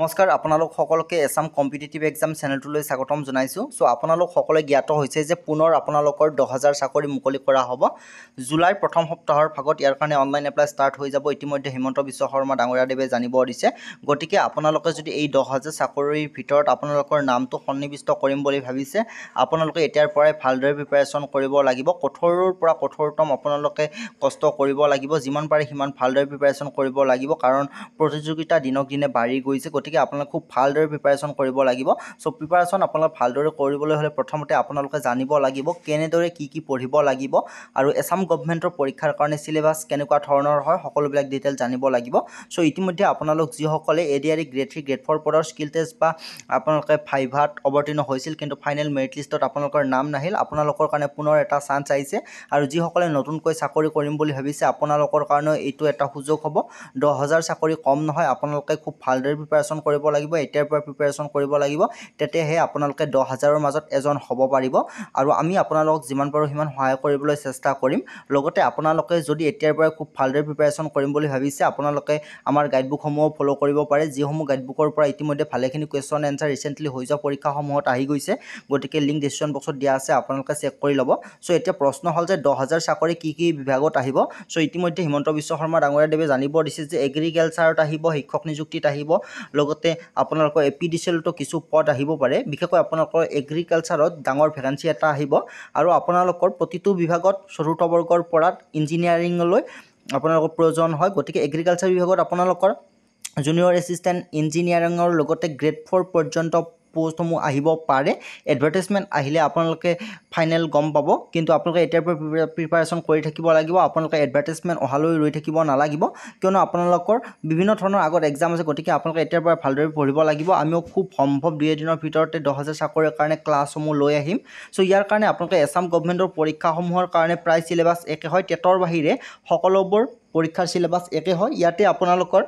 নমস্কাৰ আপোনালোক সকলোকে এছাম কম্পিটিটিভ এক্সাম চেনেলটোলৈ স্বাগতম জনাইছোঁ চ' আপোনালোক সকলোৱে জ্ঞাত হৈছে যে পুনৰ আপোনালোকৰ দহ হাজাৰ চাকৰি মুকলি কৰা হ'ব জুলাইৰ প্ৰথম সপ্তাহৰ ভাগত ইয়াৰ কাৰণে অনলাইন এপ্লাই ষ্টাৰ্ট হৈ যাব ইতিমধ্যে হিমন্ত বিশ্ব শৰ্মা ডাঙৰীয়াদেৱে জানিব দিছে গতিকে আপোনালোকে যদি এই দহ হাজাৰ চাকৰিৰ ভিতৰত আপোনালোকৰ নামটো সন্নিৱিষ্ট কৰিম বুলি ভাবিছে আপোনালোকে এতিয়াৰ পৰাই ভালদৰে প্ৰিপেৰেশ্যন কৰিব লাগিব কঠোৰৰ পৰা কঠোৰতম আপোনালোকে কষ্ট কৰিব লাগিব যিমান পাৰে সিমান ভালদৰে প্ৰিপেৰেশ্যন কৰিব লাগিব কাৰণ প্ৰতিযোগিতা দিনক দিনে বাঢ়ি গৈছে গতিকে আপোনালোকে খুব ভালদৰে প্ৰিপাৰেশ্যন কৰিব লাগিব চ' প্ৰিপাৰেশ্যন আপোনালোকে ভালদৰে কৰিবলৈ হ'লে প্ৰথমতে আপোনালোকে জানিব লাগিব কেনেদৰে কি কি পঢ়িব লাগিব আৰু এছাম গভমেণ্টৰ পৰীক্ষাৰ কাৰণে চিলেবাছ কেনেকুৱা ধৰণৰ হয় সকলোবিলাক ডিটেইল জানিব লাগিব চ' ইতিমধ্যে আপোনালোক যিসকলে এ ডি আৰ E grade three grade four প'ৰৰ স্কিল টেষ্ট বা আপোনালোকে ফাইভাত অৱতীৰ্ণ হৈছিল কিন্তু ফাইনেল মেৰিট লিষ্টত আপোনালোকৰ নাম নাহিল আপোনালোকৰ কাৰণে পুনৰ এটা চান্স আহিছে আৰু যিসকলে নতুনকৈ চাকৰি কৰিম বুলি ভাবিছে আপোনালোকৰ কাৰণেও এইটো এটা সুযোগ হ'ব দহ হাজাৰ চাকৰি কম নহয় আপোনালোকে খুব ভালদৰে প্ৰিপাৰেশ্যন প্ৰিপেৰেশ্যন কৰিব লাগিব এতিয়াৰ পৰা প্ৰিপেৰেশ্যন কৰিব লাগিব তেতিয়াহে আপোনালোকে দহ হাজাৰৰ মাজত এজন হ'ব পাৰিব আৰু আমি আপোনালোকক যিমান পাৰোঁ সিমান সহায় কৰিবলৈ চেষ্টা কৰিম লগতে আপোনালোকে যদি এতিয়াৰ পৰা খুব ভালদৰে প্ৰিপেৰেশ্যন কৰিম বুলি ভাবিছে আপোনালোকে আমাৰ গাইডবুকসমূহো ফ'ল' কৰিব পাৰে যিসমূহ গাইডবুকৰ পৰা ইতিমধ্যে ভালেখিনি কুৱেশ্যন এনচাৰ ৰিচেণ্টলি হৈ যোৱা পৰীক্ষাসমূহত আহি গৈছে গতিকে লিংক ডিচক্ৰিপশ্যন বক্সত দিয়া আছে আপোনালোকে চেক কৰি ল'ব চ' এতিয়া প্ৰশ্ন হ'ল যে দহ হাজাৰ চাকৰি কি কি বিভাগত আহিব চ' ইতিমধ্যে হিমন্ত বিশ্ব শৰ্মা ডাঙৰীয়াদেৱে জানিব দিছে যে এগ্ৰিকালচাৰত আহিব শিক্ষক নিযুক্তিত আহিব লগতে আপোনালোকৰ এ পি ডি চি এলতো কিছু পদ আহিব পাৰে বিশেষকৈ আপোনালোকৰ এগ্ৰিকালচাৰত ডাঙৰ ভেকেঞ্চি এটা আহিব আৰু আপোনালোকৰ প্ৰতিটো বিভাগত চতুৰ্থ বৰ্গৰ পৰা ইঞ্জিনিয়াৰিঙলৈ আপোনালোকৰ প্ৰয়োজন হয় গতিকে এগ্ৰিকালচাৰ বিভাগত আপোনালোকৰ জুনিয়ৰ এছিষ্টেণ্ট ইঞ্জিনিয়াৰিঙৰ লগতে গ্ৰেড ফ'ৰ পৰ্যন্ত পোষ্টসমূহ আহিব পাৰে এডভাৰটাইজমেণ্ট আহিলে আপোনালোকে ফাইনেল গম পাব কিন্তু আপোনালোকে এতিয়াৰ পৰা প্ৰিপাৰেশ্যন কৰি থাকিব লাগিব আপোনালোকে এডভাৰটাইজমেণ্ট অহালৈ ৰৈ থাকিব নালাগিব কিয়নো আপোনালোকৰ বিভিন্ন ধৰণৰ আগত এক্সাম আছে গতিকে আপোনালোকে এতিয়াৰ পৰা ভালদৰে পঢ়িব লাগিব আমিও খুব সম্ভৱ দুই এদিনৰ ভিতৰতে দহ হাজাৰ চাকৰিৰ কাৰণে ক্লাছসমূহ লৈ আহিম চ' ইয়াৰ কাৰণে আপোনালোকে এছাম গভৰ্ণমেণ্টৰ পৰীক্ষাসমূহৰ কাৰণে প্ৰায় চিলেবাছ একে হয় টেটৰ বাহিৰে সকলোবোৰ পৰীক্ষাৰ চিলেবাছ একে হয় ইয়াতে আপোনালোকৰ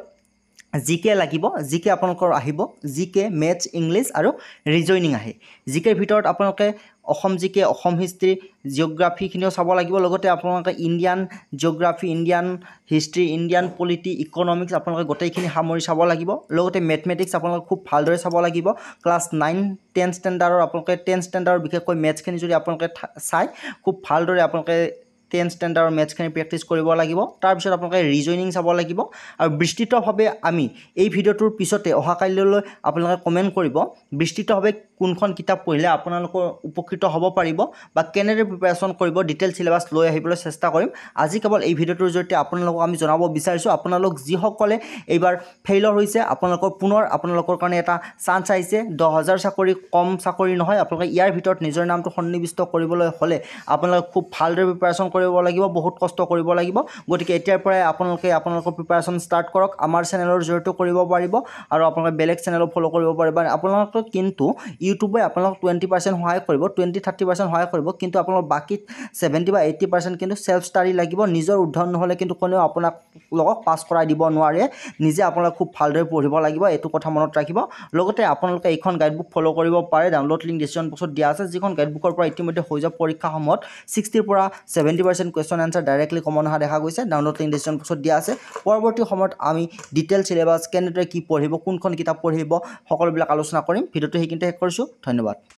জিকে লাগিব জিকে আপোনালোকৰ আহিব জিকে মেথছ ইংলিছ আৰু ৰিজনিং আহে জিকেৰ ভিতৰত আপোনালোকে অসম জিকে অসম হিষ্ট্ৰী জিঅ'গ্ৰাফিখিনিও চাব লাগিব লগতে আপোনালোকে Indian geography Indian history Indian polity economics আপোনালোকে গোটেইখিনি সামৰি চাব লাগিব লগতে মেথমেটিক্স আপোনালোকে খুব ভালদৰে চাব লাগিব ক্লাছ নাইন টেন ষ্টেণ্ডাৰ্ডৰ আপোনালোকে টেন ষ্টেণ্ডাৰ্ডৰ বিশেষকৈ মেথছখিনি যদি আপোনালোকে চাই খুব ভালদৰে আপোনালোকে টেন স্টেণ্ড আৰু মেথছখিনি প্ৰেক্টিচ কৰিব লাগিব তাৰপিছত আপোনালোকে ৰিজনিং চাব লাগিব আৰু বিস্তৃতভাৱে আমি এই ভিডিঅ'টোৰ পিছতে অহাকালিলৈ আপোনালোকে কমেণ্ট কৰিব বিস্তৃতভাৱে কোনখন কিতাপ পঢ়িলে আপোনালোকৰ উপকৃত হ'ব পাৰিব বা কেনেদৰে প্ৰিপেৰেশ্যন কৰিব ডিটেইল চিলেবাছ লৈ আহিবলৈ চেষ্টা কৰিম আজি কেৱল এই ভিডিঅ'টোৰ জৰিয়তে আপোনালোকক আমি জনাব বিচাৰিছোঁ আপোনালোক যিসকলে এইবাৰ ফেইলৰ হৈছে আপোনালোকৰ পুনৰ আপোনালোকৰ কাৰণে এটা চান্স আহিছে দহ হাজাৰ চাকৰি কম চাকৰি নহয় আপোনালোকে ইয়াৰ ভিতৰত নিজৰ নামটো সন্নিৱিষ্ট কৰিবলৈ হ'লে আপোনালোকে খুব ভালদৰে প্ৰিপেৰেশ্যন কৰিব লাগিব বহুত কষ্ট কৰিব লাগিব গতিকে এতিয়াৰ পৰাই আপোনালোকে আপোনালোকৰ প্ৰিপাৰেশ্যন ষ্টাৰ্ট কৰক আমাৰ চেনেলৰ জৰিয়তে কৰিব পাৰিব আৰু আপোনালোকে বেলেগ চেনেলো ফ'ল' কৰিব পাৰিব আপোনালোকে কিন্তু ইউটিউবে আপোনালোকক টুৱেণ্টি পাৰ্চেণ্ট সহায় কৰিব টুৱেণ্টি থাৰ্টি পাৰ্চেণ্ট সহায় কৰিব কিন্তু আপোনালোকৰ বাকী ছেভেণ্টি বা এইটি পাৰ্চেণ্ট কিন্তু চেল্ফ ষ্টাডি লাগিব নিজৰ উদ্ধাৰ নহ'লে কিন্তু কোনেও আপোনাক লগত পাছ কৰাই দিব নোৱাৰে নিজে আপোনালোকে খুব ভালদৰে পঢ়িব লাগিব এইটো কথা মনত ৰাখিব লগতে আপোনালোকে এইখন গাইডবুক ফ'ল' কৰিব পাৰে ডাউনলোড লিংক ডিচিশ্যন বক্সত দিয়া আছে যিখন গাইডবুকৰ পৰা ইতিমধ্যে হৈ যাওক পৰীক্ষাসমূহত ছিক্সটিৰ পৰা seventy percent question answer directly common অহা দেখা গৈছে ডাউনলোড লিংক ডিচক্ৰিপশ্যন বক্সত দিয়া আছে পৰৱৰ্তী সময়ত আমি ডিটেইল চিলেবাছ কেনেদৰে কি পঢ়িব কোনখন কিতাপ পঢ়িব সকলোবিলাক আলোচনা কৰিম ভিডিঅ'টো সেইখিনিতে শেষ কৰিছোঁ ধন্যবাদ